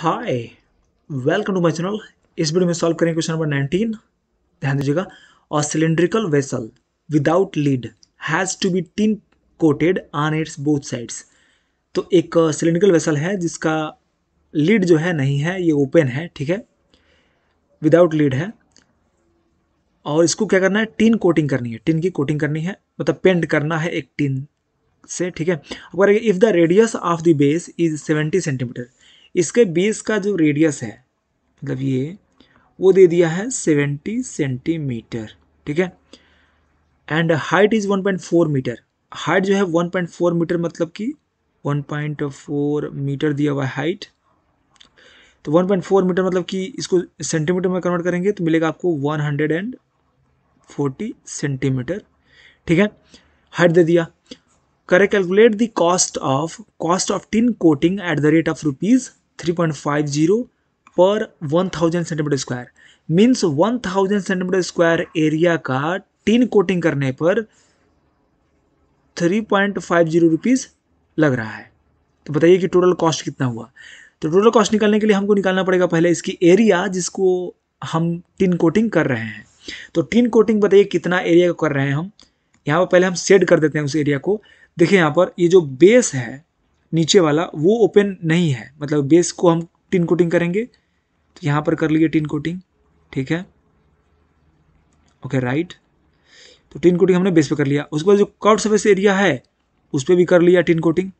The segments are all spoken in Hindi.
hi welcome to my channel इस वीडियो में सॉल्व करेंगे क्वेश्चन नंबर 19 ध्यान दीजिएगा और cylindrical vessel without lid has to be tin coated on its both sides तो एक सिलेंड्रिकल uh, वेसल है जिसका लीड जो है नहीं है ये ओपन है ठीक है विदाउट लीड है और इसको क्या करना है टिन कोटिंग करनी है टिन की कोटिंग करनी है मतलब पेंट करना है एक टिन से ठीक है अब if the radius of the base is 70 centimetre इसके बेस का जो रेडियस है मतलब ये वो दे दिया है सेवेंटी सेंटीमीटर ठीक है and height is one point four metre height जो है वन पॉइंट फोर मीटर मतलब कि वन पॉइंट फोर मीटर दिया हुआ है हाइट तो वन पॉइंट फोर मीटर मतलब कि इसको सेंटीमीटर में कन्वर्ट करेंगे तो मिलेगा आपको one hundred and forty centimetre ठीक है हाइट दे दिया करें calculate the cost of cost of tin coating at the rate of rupees 3.50 per 1000 centimetre square means 1000 centimetre square area का टीन कोटिंग करने पर 3.50 पॉइंट लग रहा है तो बताइए कि टोटल कॉस्ट कितना हुआ तो टोटल कॉस्ट निकालने के लिए हमको निकालना पड़ेगा पहले इसकी एरिया जिसको हम टिन कोटिंग कर रहे हैं तो टिन कोटिंग बताइए कितना एरिया को कर रहे हैं हम यहाँ पर पहले हम सेड कर देते हैं उस एरिया को देखिए यहाँ पर ये जो बेस है नीचे वाला वो ओपन नहीं है मतलब बेस को हम टिन कोटिंग करेंगे तो यहाँ पर कर लिए टिन कोटिंग ठीक है ओके राइट तो टिन कोटिंग हमने बेस पे कर लिया उसके बाद जो काउट सर्विस एरिया है उस पर भी कर लिया टिन कोटिंग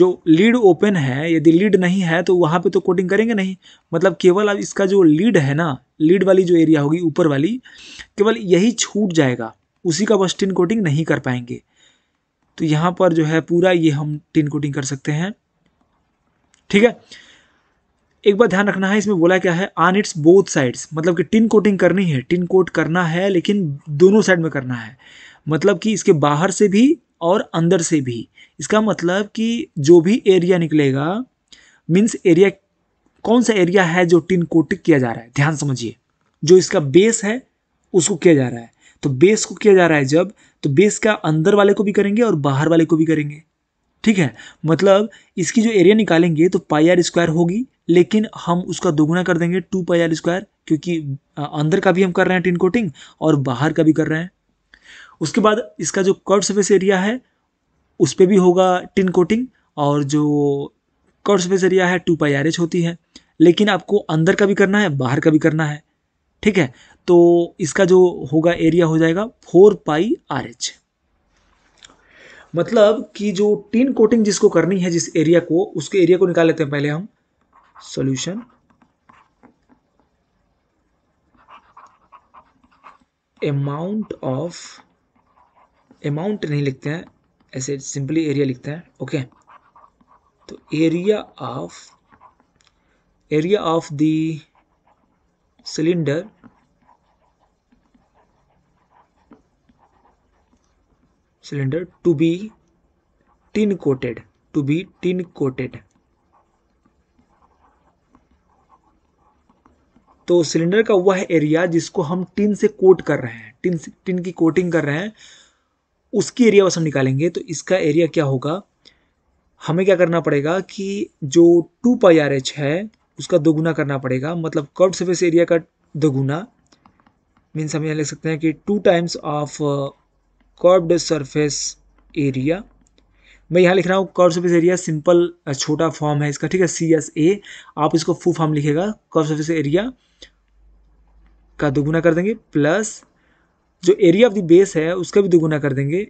जो लीड ओपन है यदि लीड नहीं है तो वहाँ पे तो कोटिंग करेंगे नहीं मतलब केवल अब इसका जो लीड है ना लीड वाली जो एरिया होगी ऊपर वाली केवल यही छूट जाएगा उसी का बस टिन कोटिंग नहीं कर पाएंगे तो यहाँ पर जो है पूरा ये हम टिन कोटिंग कर सकते हैं ठीक है एक बार ध्यान रखना है इसमें बोला क्या है ऑन इट्स बोथ साइड्स मतलब कि टिन कोटिंग करनी है टिन कोट करना है लेकिन दोनों साइड में करना है मतलब कि इसके बाहर से भी और अंदर से भी इसका मतलब कि जो भी एरिया निकलेगा मीन्स एरिया कौन सा एरिया है जो टिन कोटिंग किया जा रहा है ध्यान समझिए जो इसका बेस है उसको किया जा रहा है तो बेस को किया जा रहा है जब तो बेस का अंदर वाले को भी करेंगे और बाहर वाले को भी करेंगे ठीक है मतलब इसकी जो एरिया निकालेंगे तो पाई आर स्क्वायर होगी लेकिन हम उसका दोगुना कर देंगे टू पाई आर स्क्वायर क्योंकि अंदर का भी हम कर रहे हैं टिन कोटिंग और बाहर का भी कर रहे हैं उसके बाद इसका जो कर्ड सर्फेस एरिया है उस पर भी होगा टिन कोटिंग और जो कर्ड सर्फेस एरिया है टू पाई आर एच होती है लेकिन आपको अंदर का भी करना है बाहर का भी करना है ठीक है तो इसका जो होगा एरिया हो जाएगा फोर पाई आर एच मतलब कि जो टीन कोटिंग जिसको करनी है जिस एरिया को उसके एरिया को निकाल लेते हैं पहले हम सॉल्यूशन अमाउंट ऑफ अमाउंट नहीं लिखते हैं ऐसे सिंपली एरिया लिखते हैं ओके तो area of area of the cylinder cylinder to be tin coated to be tin coated तो सिलेंडर का वह एरिया जिसको हम टिन से कोट कर रहे हैं टिन से टिन की कोटिंग कर रहे हैं उसकी एरिया बस हम निकालेंगे तो इसका एरिया क्या होगा हमें क्या करना पड़ेगा कि जो टू पाई आर एच है उसका दोगुना करना पड़ेगा मतलब कर्व सर्फेस एरिया का दोगुना मीन्स हम यहाँ लिख सकते हैं कि two times of curved surface area मैं यहाँ लिख रहा हूँ कर्व सर्फेस एरिया सिंपल छोटा फॉर्म है इसका ठीक है सी एस ए आप इसको फुल फॉर्म लिखेगा कर्व सर्फेस एरिया का दोगुना कर देंगे प्लस जो एरिया ऑफ द बेस है उसका भी दोगुना कर देंगे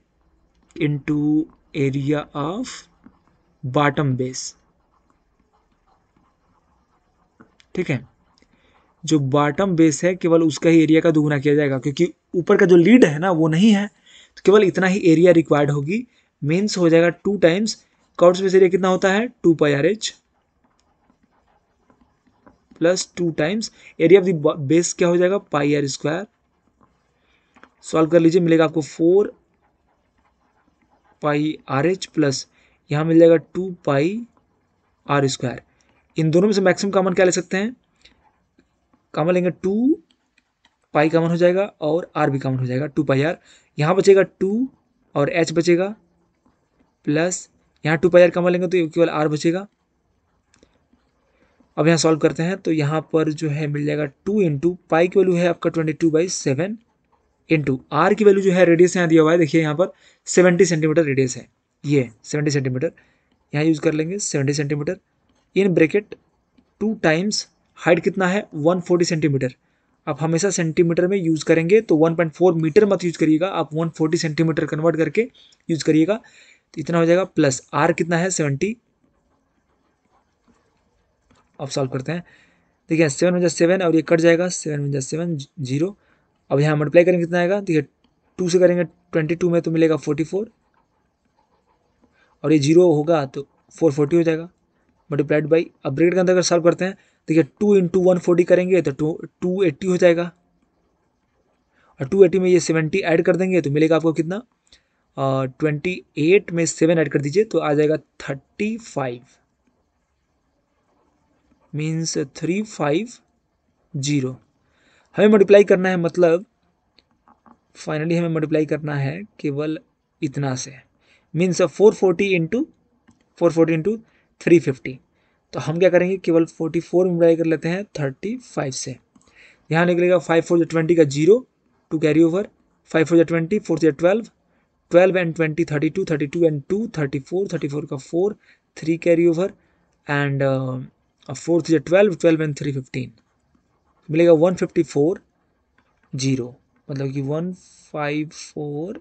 into area of bottom base ठीक है जो बॉटम बेस है केवल उसका ही एरिया का दोगुना किया जाएगा क्योंकि ऊपर का जो लीड है ना वो नहीं है तो केवल इतना ही एरिया रिक्वायर्ड होगी मीन्स हो जाएगा two times curved surface area कितना होता है two pi R H plus two times area of the base क्या हो जाएगा पाई आर स्क्वायर सॉल्व कर लीजिए मिलेगा आपको four pi R H plus यहाँ मिल जाएगा टू पाई आर स्क्वायर इन दोनों में से मैक्सिमम कामन क्या ले सकते हैं कॉमन लेंगे टू पाई कॉमन हो जाएगा और आर भी कॉमन हो जाएगा टू पाई आर यहाँ बचेगा टू और एच बचेगा प्लस यहाँ टू पाई आर कॉमन लेंगे तो केवल आर बचेगा अब यहाँ सॉल्व करते हैं तो यहाँ पर जो है मिल जाएगा टू इंटू पाई की वैल्यू है आपका twenty two by seven into R की वैल्यू जो है रेडियस यहाँ दिया हुआ है देखिए यहाँ पर सेवेंटी सेंटीमीटर रेडियस है ये सेवेंटी सेंटीमीटर यहाँ यूज़ कर लेंगे seventy centimetre in bracket two times height कितना है वन फोर्टी सेंटीमीटर आप हमेशा सेंटीमीटर में यूज़ करेंगे तो 1.4 मीटर मत यूज़ करिएगा आप 140 सेंटीमीटर कन्वर्ट करके यूज़ करिएगा तो इतना हो जाएगा प्लस आर कितना है 70 अब सॉल्व करते हैं देखिए सेवन वजह सेवन और ये कट जाएगा सेवन वजह सेवन जीरो अब यहाँ मल्टीप्लाई करेंगे कितना आएगा देखिए टू से करेंगे ट्वेंटी टू में तो मिलेगा फोर्टी फोर और ये जीरो होगा तो फोर फोर्टी हो जाएगा मल्टीप्लाइड बाई अब ब्रेकेट के अंदर अगर सॉल्व करते हैं देखिए टू इंटू वन फोर्टी करेंगे तो टू टू एट्टी हो जाएगा और टू एट्टी में ये सेवेंटी ऐड कर देंगे तो मिलेगा आपको कितना ट्वेंटी एट में सेवन ऐड कर दीजिए तो आ जाएगा thirty five means three five zero हमें मल्टीप्लाई करना है मतलब फाइनली हमें मल्टीप्लाई करना है केवल इतना से means four forty into four forty into three fifty तो हम क्या करेंगे केवल फोर्टी फोर मल्टीप्लाई कर लेते हैं थर्टी फाइव से यहाँ निकलेगा फाइव फोर जो ट्वेंटी का zero two carry over five four जो ट्वेंटी फोर जो twelve twelve and twenty thirty two thirty two and two thirty four thirty four का four three carry over and four three twelve twelve and three fifteen मिलेगा वन फिफ्टी फोर जीरो मतलब कि वन फाइव फोर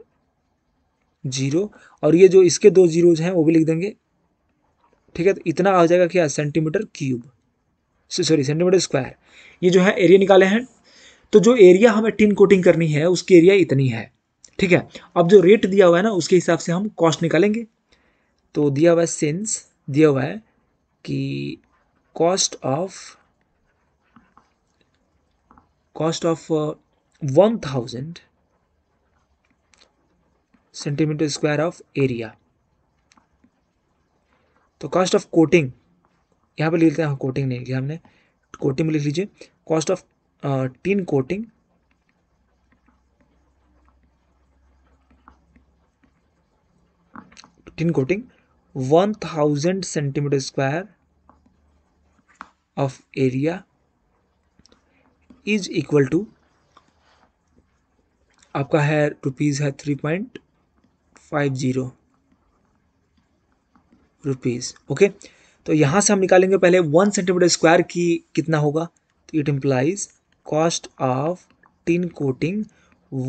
जीरो और ये जो इसके दो जीरोज हैं वो भी लिख देंगे ठीक है तो इतना आ जाएगा क्या centimetre cube sorry centimetre square ये जो है एरिया निकाले हैं तो जो एरिया हमें टिन कोटिंग करनी है उसकी एरिया इतनी है ठीक है अब जो रेट दिया हुआ है ना उसके हिसाब से हम कॉस्ट निकालेंगे तो दिया हुआ है सेंस दिया हुआ है कि cost of cost of one thousand centimetre square of area तो कॉस्ट ऑफ कोटिंग यहाँ पर लिख लेते हैं कोटिंग हाँ, नहीं लिखा हमने कोटिंग में लिख लीजिए cost of tin coating tin coating one thousand centimetre square of area is equal to आपका है रुपीज़ है three point five zero rupees okay तो यहाँ से हम निकालेंगे पहले वन सेंटीमीटर स्क्वायर की कितना होगा तो it implies cost of tin coating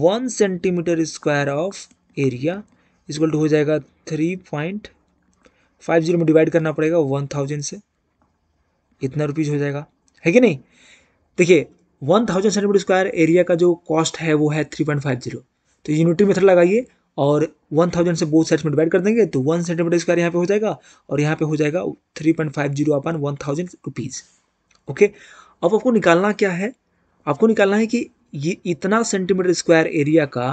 one centimetre square of area is equal to हो जाएगा थ्री पॉइंट फाइव जीरो में डिवाइड करना पड़ेगा वन थाउजेंड से इतना रुपीज़ हो जाएगा है कि नहीं देखिए one thousand centimetre square area का जो कॉस्ट है वो है थ्री पॉइंट फाइव जीरो तो यूनिटी मेथड लगाइए और वन थाउजेंड से बोथ साइड्स में डिवाइड कर देंगे तो वन सेंटीमीटर स्क्वायर यहाँ पे हो जाएगा और यहाँ पे हो जाएगा three point five zero upon one thousand rupees okay अब आपको निकालना क्या है आपको निकालना है कि ये इतना सेंटीमीटर स्क्वायर एरिया का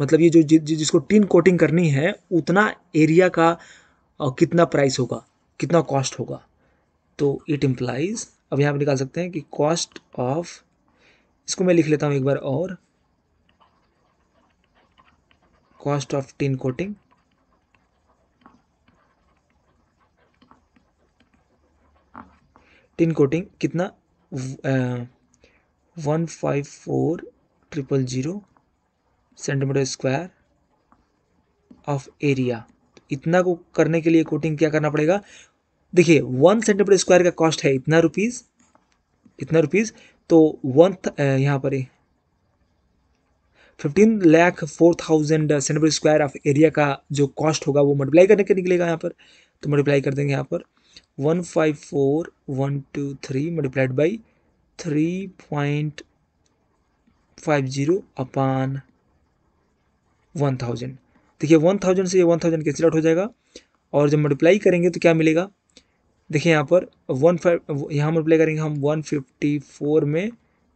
मतलब ये जो जि, जिसको टीन कोटिंग करनी है उतना एरिया का कितना प्राइस होगा कितना कॉस्ट होगा तो इट इम्प्लाइज अब यहाँ पर निकाल सकते हैं कि कॉस्ट ऑफ इसको मैं लिख लेता हूँ एक बार और cost of tin coating tin coating कितना one five four triple zero centimetre square of area इतना को करने के लिए कोटिंग क्या करना पड़ेगा देखिए वन सेंटीमीटर स्क्वायर का कॉस्ट है इतना रुपीज़ इतना रुपीज़ तो वन यहां पर fifteen lakh four thousand centimetre square of area का जो कॉस्ट होगा वो मल्टीप्लाई करने के निकलेगा यहाँ पर तो मल्टीप्लाई कर देंगे यहाँ पर one five four one two three multiplied by three point five zero upon one thousand देखिए वन थाउजेंड से ये वन थाउजेंड कैंसिल आउट हो जाएगा और जब मल्टीप्लाई करेंगे तो क्या मिलेगा देखिए यहाँ पर वन फाइव यहाँ मल्टीप्लाई करेंगे हम वन फिफ्टी फोर में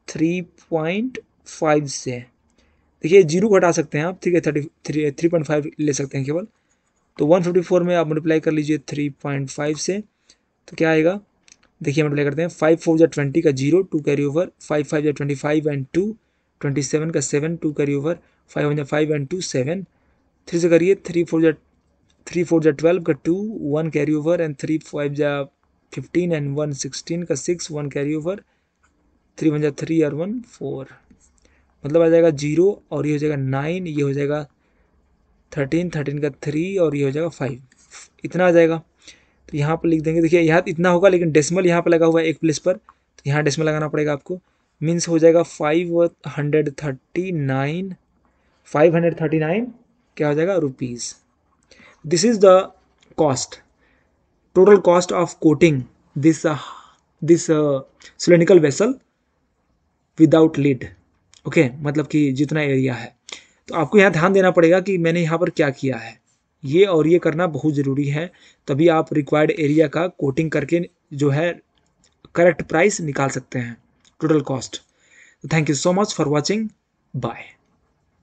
थ्री पॉइंट फाइव से देखिए जीरो घटा सकते हैं आप ठीक है thirty three three point five ले सकते हैं केवल तो वन फिफ्टी फोर में आप मल्टीप्लाई कर लीजिए थ्री पॉइंट फाइव से तो क्या आएगा देखिए मल्टीप्लाई करते हैं फाइव फोर या ट्वेंटी का zero two carry over five five जै twenty five and two twenty seven का seven two carry over five one या five and two seven three से करिए थ्री फोर जै थ्री फोर जै ट्वेल्व का two one carry over and three five जै फिफ्टीन एंड वन सिक्सटीन का six one carry over three one जै थ्री और वन फोर मतलब आ जाएगा जीरो और ये हो जाएगा नाइन ये हो जाएगा थर्टीन थर्टीन का थ्री और ये हो जाएगा फाइव इतना आ जाएगा तो यहाँ पर लिख देंगे देखिए यहाँ इतना होगा लेकिन डेसिमल यहाँ पर लगा हुआ है एक प्लेस पर तो यहाँ डेसिमल लगाना पड़ेगा आपको मीन्स हो जाएगा five hundred thirty nine five hundred thirty nine क्या हो जाएगा rupees this is the cost total cost of coating this this cylindrical vessel without lid okay okay, मतलब कि जितना एरिया है तो आपको यहाँ ध्यान देना पड़ेगा कि मैंने यहाँ पर क्या किया है ये और ये करना बहुत ज़रूरी है तभी आप रिक्वायर्ड एरिया का कोटिंग करके जो है करेक्ट प्राइस निकाल सकते हैं total cost thank you so much for watching bye